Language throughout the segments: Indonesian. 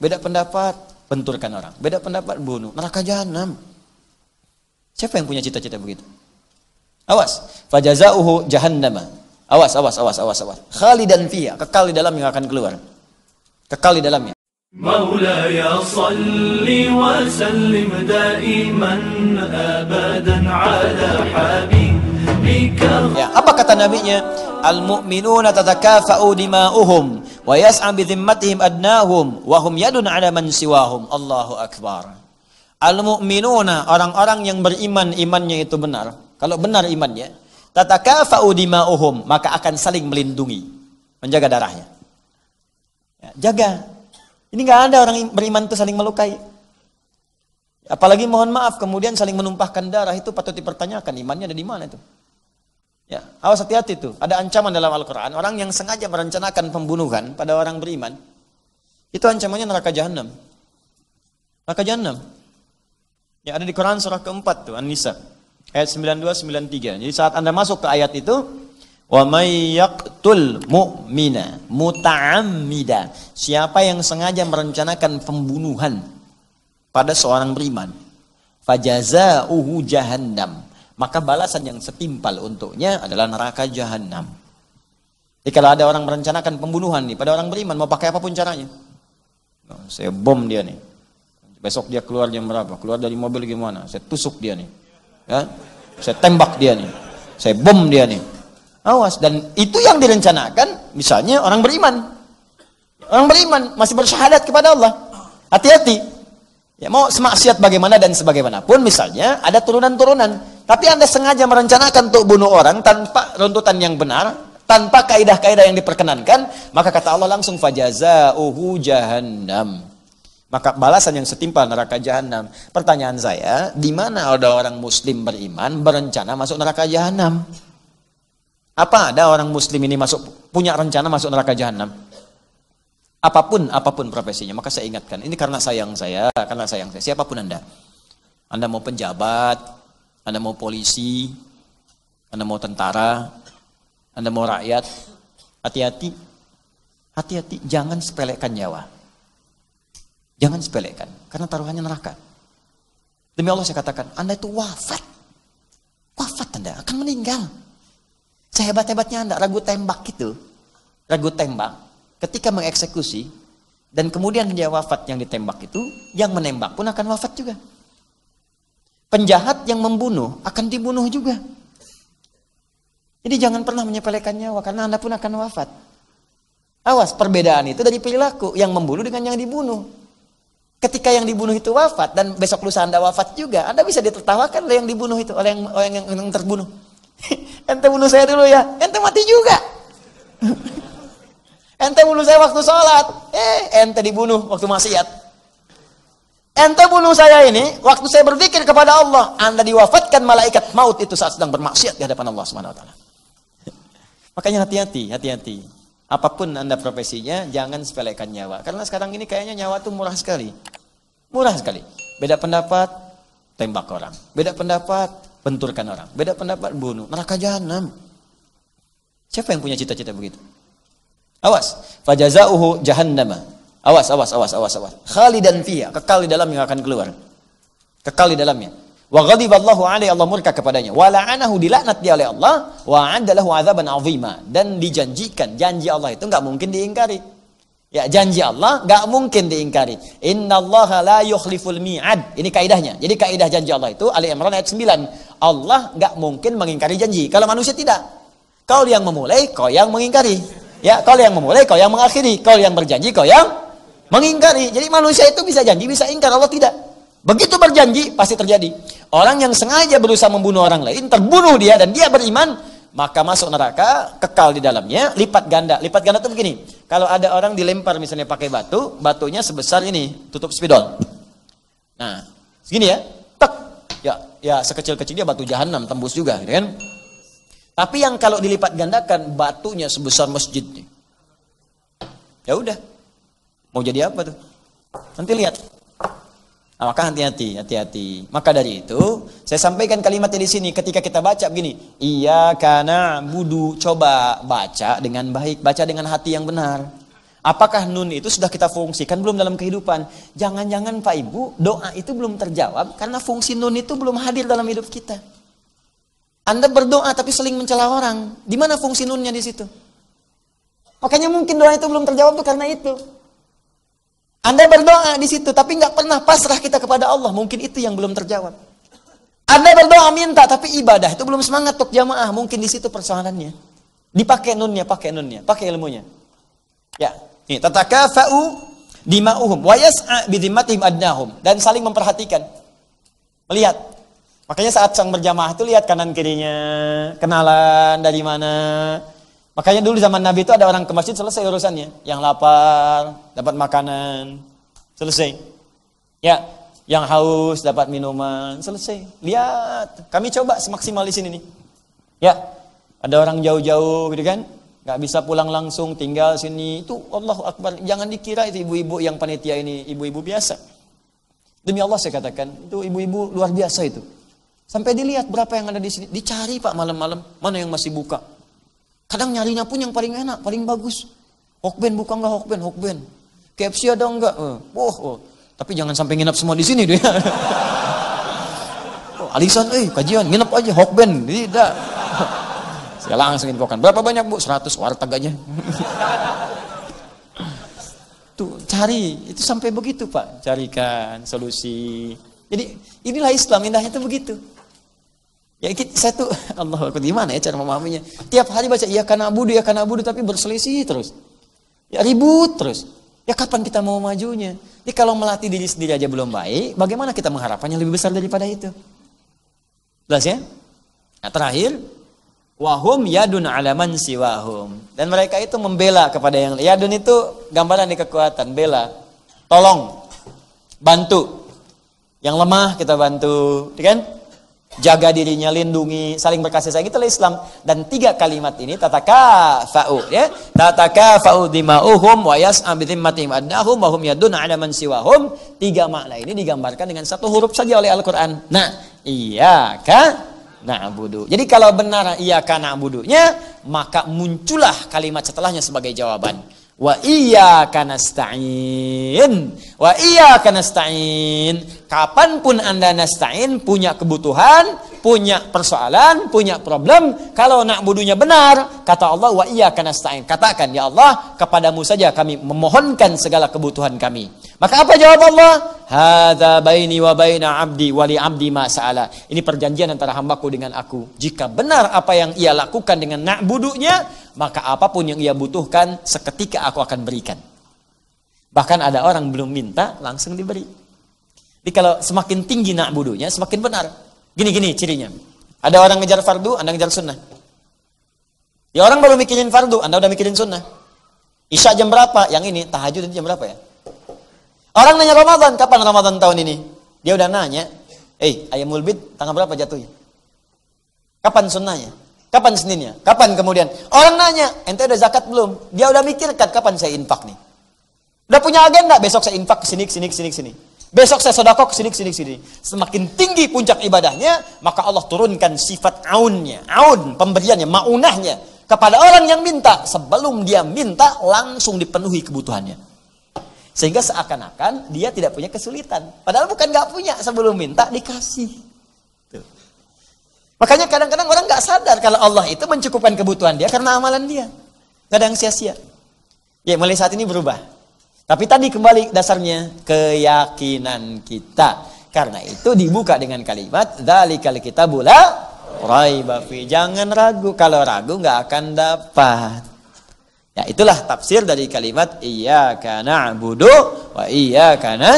Beda pendapat, benturkan orang. Beda pendapat, bunuh. Neraka jahanam. Siapa yang punya cita-cita begitu? Awas. Fajazauhu jahannama. Awas, awas, awas, awas, awas. Khalidan fiyah. Kekal di dalam yang akan keluar. Kekal di dalamnya. مولاي صل وسلم دائما ابدا على حبيبك Ya, apa kata nabinya? Al-mu'minuna tatakafa'u dima'uhum wa yas'a bi dhimmatihim adnahum wa hum yadun 'ala man siwahum Allahu akbar al mu'minuna orang-orang yang beriman imannya itu benar kalau benar imannya tatakafa'u dima'uhum maka akan saling melindungi menjaga darahnya ya, jaga ini nggak ada orang beriman itu saling melukai apalagi mohon maaf kemudian saling menumpahkan darah itu patut dipertanyakan imannya ada di mana itu Ya, awas hati-hati tuh. Ada ancaman dalam Al-Quran. Orang yang sengaja merencanakan pembunuhan pada orang beriman, itu ancamannya neraka jahanam. Neraka jahanam. Ya, ada di Quran surah keempat tuh, An-Nisa. Ayat 92-93. Jadi saat Anda masuk ke ayat itu, Wa may yaqtul mu'mina muta'ammida. Siapa yang sengaja merencanakan pembunuhan pada seorang beriman, fajaza'uhu jahannam maka balasan yang setimpal untuknya adalah neraka jahanam. Jadi kalau ada orang merencanakan pembunuhan nih pada orang beriman mau pakai apapun caranya. Oh, saya bom dia nih. Besok dia keluar jam berapa? Keluar dari mobil gimana? Saya tusuk dia nih. Ya. Saya tembak dia nih. Saya bom dia nih. Awas dan itu yang direncanakan misalnya orang beriman. Orang beriman masih bersyahadat kepada Allah. Hati-hati Ya, mau semaksiat bagaimana dan sebagaimanapun misalnya ada turunan-turunan. Tapi Anda sengaja merencanakan untuk bunuh orang tanpa runtutan yang benar, tanpa kaidah-kaidah yang diperkenankan, maka kata Allah langsung fajazauhu jahannam. Maka balasan yang setimpal neraka jahanam. Pertanyaan saya, di mana ada orang muslim beriman berencana masuk neraka jahanam? Apa ada orang muslim ini masuk punya rencana masuk neraka jahanam? Apapun, apapun profesinya. Maka saya ingatkan, ini karena sayang saya, karena sayang saya. Siapapun Anda. Anda mau penjabat, Anda mau polisi, Anda mau tentara, Anda mau rakyat. Hati-hati, hati-hati, jangan sepelekan nyawa. Jangan sepelekan, karena taruhannya neraka. Demi Allah saya katakan, Anda itu wafat. Wafat Anda, akan meninggal. Sehebat-hebatnya Anda, ragu tembak itu, Ragu tembak, ketika mengeksekusi dan kemudian dia wafat yang ditembak itu, yang menembak pun akan wafat juga. Penjahat yang membunuh akan dibunuh juga. Jadi jangan pernah menyepelekan nyawa karena Anda pun akan wafat. Awas, perbedaan itu dari perilaku yang membunuh dengan yang dibunuh. Ketika yang dibunuh itu wafat dan besok lusa Anda wafat juga, Anda bisa ditertawakan oleh yang dibunuh itu, oleh yang, oleh yang, yang terbunuh. ente bunuh saya dulu ya, ente mati juga. Ente bunuh saya waktu sholat. Eh, ente dibunuh waktu maksiat. Ente bunuh saya ini waktu saya berpikir kepada Allah. Anda diwafatkan malaikat maut itu saat sedang bermaksiat di hadapan Allah SWT. Makanya hati-hati, hati-hati. Apapun Anda profesinya, jangan sepelekan nyawa. Karena sekarang ini kayaknya nyawa itu murah sekali. Murah sekali. Beda pendapat, tembak orang. Beda pendapat, benturkan orang. Beda pendapat, bunuh. Neraka jahanam. Siapa yang punya cita-cita begitu? Awas, fajazauhu jahannama. Awas, awas, awas, awas, awas. Khalidan fiyah, kekal di dalamnya akan keluar. Kekal di dalamnya. Wa ghadiballahu alaihi Allah murka kepadanya. Wa la'anahu dilaknat dia oleh Allah wa 'adalahu azaban 'azima. Dan dijanjikan janji Allah itu nggak mungkin diingkari. Ya, janji Allah nggak mungkin diingkari. allaha la yukhliful mi'ad. Ini kaidahnya. Jadi kaidah janji Allah itu Ali Imran ayat 9. Allah nggak mungkin mengingkari janji. Kalau manusia tidak. Kau yang memulai, kau yang mengingkari. Ya, kau yang memulai, kau yang mengakhiri, kau yang berjanji, kau yang mengingkari. Jadi manusia itu bisa janji, bisa ingkar, Allah tidak. Begitu berjanji pasti terjadi. Orang yang sengaja berusaha membunuh orang lain, terbunuh dia dan dia beriman, maka masuk neraka, kekal di dalamnya, lipat ganda. Lipat ganda itu begini. Kalau ada orang dilempar misalnya pakai batu, batunya sebesar ini, tutup spidol. Nah, segini ya. Tek. Ya, ya sekecil kecilnya batu jahanam tembus juga, gitu kan? Tapi yang kalau dilipat gandakan batunya sebesar masjid Ya udah. Mau jadi apa tuh? Nanti lihat. Nah, maka hati-hati, hati-hati. Maka dari itu, saya sampaikan kalimatnya di sini ketika kita baca begini, iya karena budu coba baca dengan baik, baca dengan hati yang benar. Apakah nun itu sudah kita fungsikan belum dalam kehidupan? Jangan-jangan Pak Ibu, doa itu belum terjawab karena fungsi nun itu belum hadir dalam hidup kita. Anda berdoa tapi seling mencela orang. Di mana fungsi nunnya di situ? Makanya mungkin doa itu belum terjawab tuh karena itu. Anda berdoa di situ tapi nggak pernah pasrah kita kepada Allah. Mungkin itu yang belum terjawab. Anda berdoa minta tapi ibadah itu belum semangat untuk jamaah. Mungkin di situ persoalannya. Dipakai nunnya, pakai nunnya, pakai ilmunya. Ya, ini fa'u dima'uhum wa yas'a bidhimmatihim adnahum dan saling memperhatikan. Melihat Makanya saat sang berjamaah itu lihat kanan kirinya, kenalan dari mana. Makanya dulu zaman Nabi itu ada orang ke masjid selesai urusannya. Yang lapar dapat makanan, selesai. Ya, yang haus dapat minuman, selesai. Lihat, kami coba semaksimal di sini nih. Ya, ada orang jauh-jauh gitu kan, nggak bisa pulang langsung, tinggal sini. Itu Allah Akbar, jangan dikira itu ibu-ibu yang panitia ini, ibu-ibu biasa. Demi Allah saya katakan, itu ibu-ibu luar biasa itu. Sampai dilihat berapa yang ada di sini. Dicari pak malam-malam. Mana yang masih buka. Kadang nyarinya pun yang paling enak, paling bagus. Hokben buka nggak Hokben? Hokben. KFC ada enggak? Eh, oh, oh. Tapi jangan sampai nginap semua di sini dia. oh, alisan, eh kajian, nginap aja Hokben. Tidak. Saya langsung infokan. Berapa banyak bu? 100 warteg aja. Tuh, cari. Itu sampai begitu pak. Carikan solusi. Jadi inilah Islam, indahnya itu begitu. Ya kita satu Allah gimana ya cara memahaminya? Tiap hari baca iya karena budu ya karena budu tapi berselisih terus. Ya ribut terus. Ya kapan kita mau majunya? Jadi ya, kalau melatih diri sendiri aja belum baik, bagaimana kita mengharapkannya lebih besar daripada itu? Jelas ya? Nah, terakhir wahum yadun alaman siwahum dan mereka itu membela kepada yang yadun itu gambaran di kekuatan bela tolong bantu yang lemah kita bantu ya kan jaga dirinya, lindungi, saling berkasih sayang. Itulah Islam. Dan tiga kalimat ini tataka fa'u ya. Tataka fa'u dima'uhum wa yas'am bi dhimmatihim adnahum wa hum yaduna 'ala man siwahum. Tiga makna ini digambarkan dengan satu huruf saja oleh Al-Qur'an. Nah, iyyaka na'budu. Jadi kalau benar iya iyyaka na'budunya, maka muncullah kalimat setelahnya sebagai jawaban. Wa iya kanastain Wa iya kanastain Kapanpun Anda nasta'in punya kebutuhan, punya persoalan, punya problem, kalau nak budunya benar, kata Allah wa iya kanastain Katakan ya Allah, kepadamu saja kami memohonkan segala kebutuhan kami. Maka apa jawab Allah? hada baini wa baina abdi wali abdi ma Ini perjanjian antara hambaku dengan aku. Jika benar apa yang ia lakukan dengan nak budunya, maka apapun yang ia butuhkan seketika aku akan berikan. Bahkan ada orang belum minta langsung diberi. Jadi kalau semakin tinggi nak budunya semakin benar. Gini-gini cirinya. Ada orang ngejar fardu, Anda ngejar sunnah. Ya orang baru mikirin fardu, Anda udah mikirin sunnah. Isya jam berapa? Yang ini, tahajud itu jam berapa ya? Orang nanya Ramadan, kapan Ramadan tahun ini? Dia udah nanya, eh, ayam mulbit tanggal berapa jatuhnya? Kapan sunnahnya? Kapan Seninnya? Kapan kemudian? Orang nanya, ente udah zakat belum? Dia udah mikirkan kapan saya infak nih. Udah punya agenda, besok saya infak ke sini, ke sini, ke sini, ke sini. Besok saya sodako ke sini, ke sini, ke sini. Semakin tinggi puncak ibadahnya, maka Allah turunkan sifat aunnya, aun, pemberiannya, maunahnya kepada orang yang minta sebelum dia minta langsung dipenuhi kebutuhannya sehingga seakan-akan dia tidak punya kesulitan padahal bukan nggak punya sebelum minta dikasih Makanya kadang-kadang orang nggak sadar kalau Allah itu mencukupkan kebutuhan dia karena amalan dia. Kadang sia-sia. Ya mulai saat ini berubah. Tapi tadi kembali dasarnya keyakinan kita. Karena itu dibuka dengan kalimat dzalikal kita la raiba fi. Jangan ragu, kalau ragu nggak akan dapat. Ya itulah tafsir dari kalimat iya karena budu wah iya karena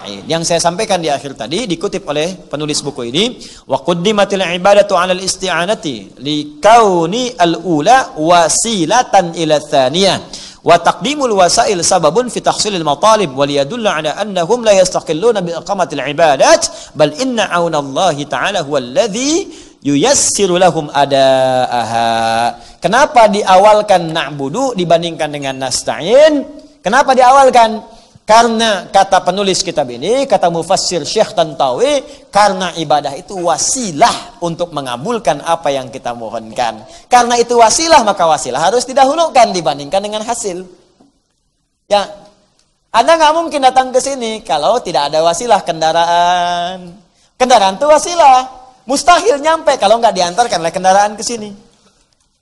syar'i. Yang saya sampaikan di akhir tadi dikutip oleh penulis buku ini, wa quddimatil ibadatu 'ala al-isti'anati li kauni al-ula wasilatan ila tsaniyah. Wa taqdimul wasail sababun fi tahsilil matalib wa liyadullu 'ala annahum la yastaqilluna bi iqamatil ibadat bal inna allah ta'ala huwallazi yuyassiru lahum adaaha. Kenapa diawalkan na'budu dibandingkan dengan nasta'in? Kenapa diawalkan? Karena kata penulis kitab ini, kata mufassir Syekh Tantawi, karena ibadah itu wasilah untuk mengabulkan apa yang kita mohonkan. Karena itu wasilah, maka wasilah harus didahulukan dibandingkan dengan hasil. Ya, Anda nggak mungkin datang ke sini kalau tidak ada wasilah kendaraan. Kendaraan itu wasilah. Mustahil nyampe kalau nggak diantarkan oleh kendaraan ke sini.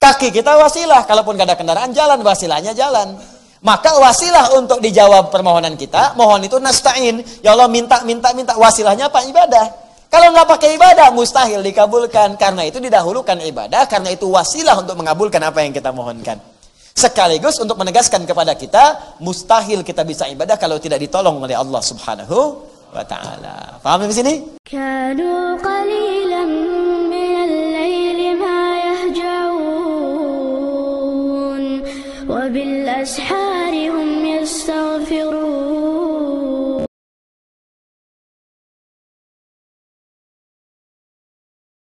Kaki kita wasilah, kalaupun nggak ada kendaraan jalan, wasilahnya jalan. Maka wasilah untuk dijawab permohonan kita, mohon itu nasta'in. Ya Allah minta, minta, minta. Wasilahnya apa? Ibadah. Kalau nggak pakai ibadah, mustahil dikabulkan. Karena itu didahulukan ibadah, karena itu wasilah untuk mengabulkan apa yang kita mohonkan. Sekaligus untuk menegaskan kepada kita, mustahil kita bisa ibadah kalau tidak ditolong oleh Allah subhanahu wa ta'ala. Paham ya, di sini? Kadu